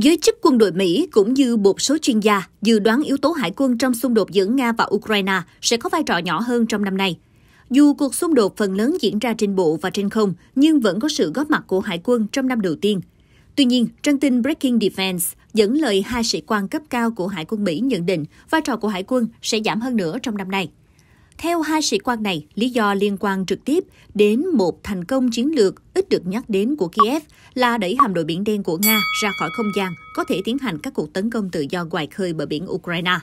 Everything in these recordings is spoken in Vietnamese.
Giới chức quân đội Mỹ cũng như một số chuyên gia dự đoán yếu tố hải quân trong xung đột giữa Nga và Ukraine sẽ có vai trò nhỏ hơn trong năm nay. Dù cuộc xung đột phần lớn diễn ra trên bộ và trên không, nhưng vẫn có sự góp mặt của hải quân trong năm đầu tiên. Tuy nhiên, trang tin Breaking Defense dẫn lời hai sĩ quan cấp cao của Hải quân Mỹ nhận định vai trò của hải quân sẽ giảm hơn nữa trong năm nay. Theo hai sĩ quan này, lý do liên quan trực tiếp đến một thành công chiến lược ít được nhắc đến của Kiev là đẩy hạm đội Biển Đen của Nga ra khỏi không gian, có thể tiến hành các cuộc tấn công tự do ngoài khơi bờ biển Ukraine.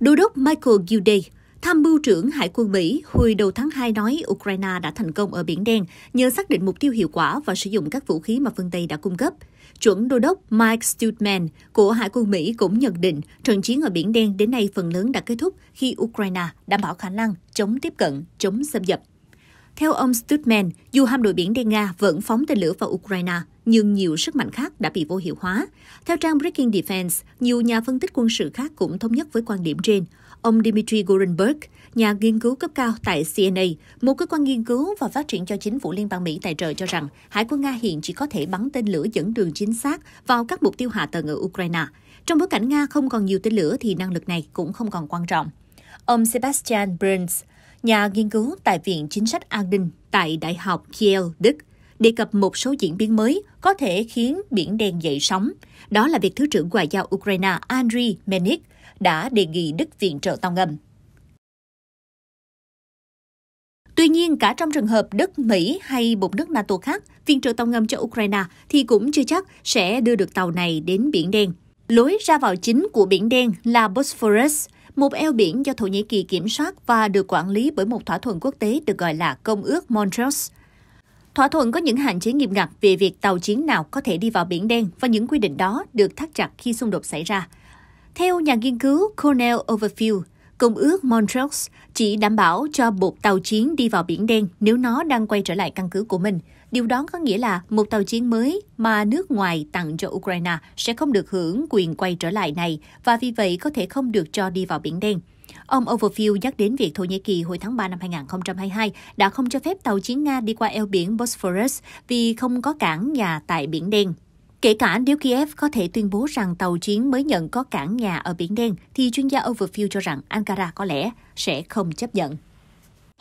Đô đốc Michael Gilday, Tham mưu trưởng Hải quân Mỹ hồi đầu tháng 2 nói Ukraine đã thành công ở Biển Đen nhờ xác định mục tiêu hiệu quả và sử dụng các vũ khí mà phương Tây đã cung cấp. Chuẩn đô đốc Mike Stutman của Hải quân Mỹ cũng nhận định trận chiến ở Biển Đen đến nay phần lớn đã kết thúc khi Ukraine đảm bảo khả năng chống tiếp cận, chống xâm nhập. Theo ông Stutman, dù hạm đội biển Đen Nga vẫn phóng tên lửa vào Ukraine, nhưng nhiều sức mạnh khác đã bị vô hiệu hóa. Theo trang Breaking Defense, nhiều nhà phân tích quân sự khác cũng thống nhất với quan điểm trên. Ông Dmitry Gorenberg, nhà nghiên cứu cấp cao tại CNA, một cơ quan nghiên cứu và phát triển cho chính phủ Liên bang Mỹ tài trợ cho rằng Hải quân Nga hiện chỉ có thể bắn tên lửa dẫn đường chính xác vào các mục tiêu hạ tầng ở Ukraine. Trong bối cảnh Nga không còn nhiều tên lửa thì năng lực này cũng không còn quan trọng. Ông Sebastian Burns, nhà nghiên cứu tại Viện Chính sách An ninh tại Đại học Kiel, Đức, đề cập một số diễn biến mới có thể khiến Biển Đen dậy sóng. Đó là việc Thứ trưởng Ngoại giao Ukraine Andriy Menik đã đề nghị Đức viện trợ tàu ngầm. Tuy nhiên, cả trong trường hợp đức Mỹ hay một nước NATO khác, viện trợ tàu ngầm cho Ukraine thì cũng chưa chắc sẽ đưa được tàu này đến Biển Đen. Lối ra vào chính của Biển Đen là Bosphorus, một eo biển do Thổ Nhĩ Kỳ kiểm soát và được quản lý bởi một thỏa thuận quốc tế được gọi là Công ước Montreux. Thỏa thuận có những hạn chế nghiêm ngặt về việc tàu chiến nào có thể đi vào Biển Đen và những quy định đó được thắt chặt khi xung đột xảy ra – theo nhà nghiên cứu Cornell Overfield, công ước Montreal chỉ đảm bảo cho một tàu chiến đi vào Biển Đen nếu nó đang quay trở lại căn cứ của mình. Điều đó có nghĩa là một tàu chiến mới mà nước ngoài tặng cho Ukraine sẽ không được hưởng quyền quay trở lại này và vì vậy có thể không được cho đi vào Biển Đen. Ông Overfield nhắc đến việc Thổ Nhĩ Kỳ hồi tháng 3 năm 2022 đã không cho phép tàu chiến Nga đi qua eo biển Bosphorus vì không có cảng nhà tại Biển Đen. Kể cả nếu Kiev có thể tuyên bố rằng tàu chiến mới nhận có cảng nhà ở Biển Đen, thì chuyên gia Overfield cho rằng Ankara có lẽ sẽ không chấp nhận.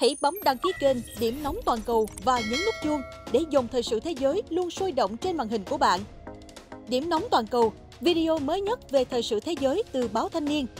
Hãy bấm đăng ký kênh Điểm Nóng Toàn Cầu và nhấn nút chuông để dòng thời sự thế giới luôn sôi động trên màn hình của bạn. Điểm Nóng Toàn Cầu, video mới nhất về thời sự thế giới từ báo Thanh Niên –